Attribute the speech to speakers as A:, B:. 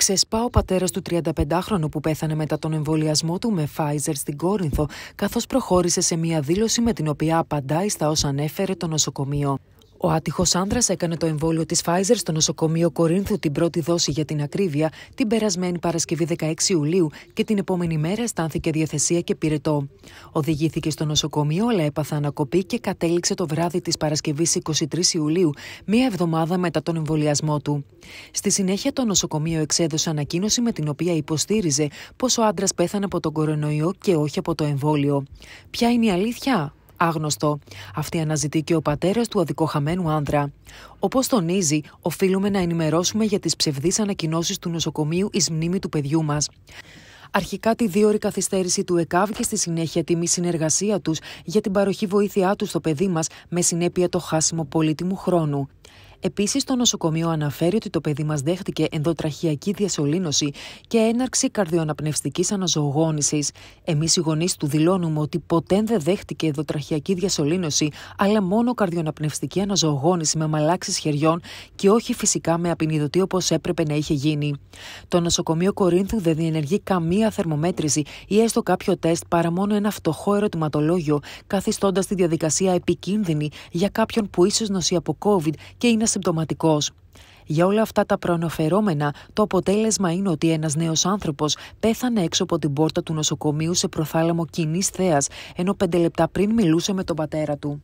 A: Ξεσπά ο πατέρας του 35χρονου που πέθανε μετά τον εμβολιασμό του με Pfizer στην Κόρινθο, καθώς προχώρησε σε μία δήλωση με την οποία απαντάει στα όσα ανέφερε το νοσοκομείο. Ο άτυχος άνδρας έκανε το εμβόλιο της Pfizer στο νοσοκομείο Κορίνθου την πρώτη δόση για την ακρίβεια την περασμένη Παρασκευή 16 Ιουλίου και την επόμενη μέρα αισθάνθηκε διαθεσία και πυρετό. Οδηγήθηκε στο νοσοκομείο, αλλά έπαθε ανακοπή και κατέληξε το βράδυ της Παρασκευής 23 Ιουλίου, μία εβδομάδα μετά τον εμβολιασμό του. Στη συνέχεια, το νοσοκομείο εξέδωσε ανακοίνωση με την οποία υποστήριζε πως ο άντρας πέθανε από τον κορονοϊό και όχι από το εμβόλιο. Ποια είναι η αλήθεια? άγνωστο. Αυτή αναζητεί και ο πατέρας του αδικοχαμένου άνδρα. Όπως τονίζει, οφείλουμε να ενημερώσουμε για τις ψευδείς ανακοινώσεις του νοσοκομείου εις μνήμη του παιδιού μας. Αρχικά τη δύο καθυστέρηση του ΕΚΑΒ και στη συνέχεια τη μη συνεργασία τους για την παροχή βοήθειά τους στο παιδί μας με συνέπεια το χάσιμο πολύτιμου χρόνου. Επίσης, το νοσοκομείο αναφέρει ότι το παιδί μας δέχτηκε ενδοτραχιακή διασωλήνωση και έναρξη καρδιοαναπνευστικής αναζωογόνησης. Εμείς οι γονείς του δηλώνουμε ότι ποτέ δεν δέχτηκε ενδοτραχιακή διασωλήνωση, αλλά μόνο καρδιοαναπνευστική αναζωογόνηση με μαλάξεις χεριών και όχι φυσικά με απεινιδωτή όπως έπρεπε να είχε γίνει. Το νοσοκομείο Κορίνθου δεν διενεργεί καμία θερμομέτρηση ή έστω κάποιο τεστ παρά μόνο ένα φτωχό ερωτηματολόγιο, καθιστώντας τη διαδικασία επικίνδυνη για κάποιον που ίσως νοσεί από COVID και είναι για όλα αυτά τα προαναφερόμενα, το αποτέλεσμα είναι ότι ένας νέος άνθρωπος πέθανε έξω από την πόρτα του νοσοκομείου σε προθάλαμο κοινή θέα, ενώ πέντε λεπτά πριν μιλούσε με τον πατέρα του.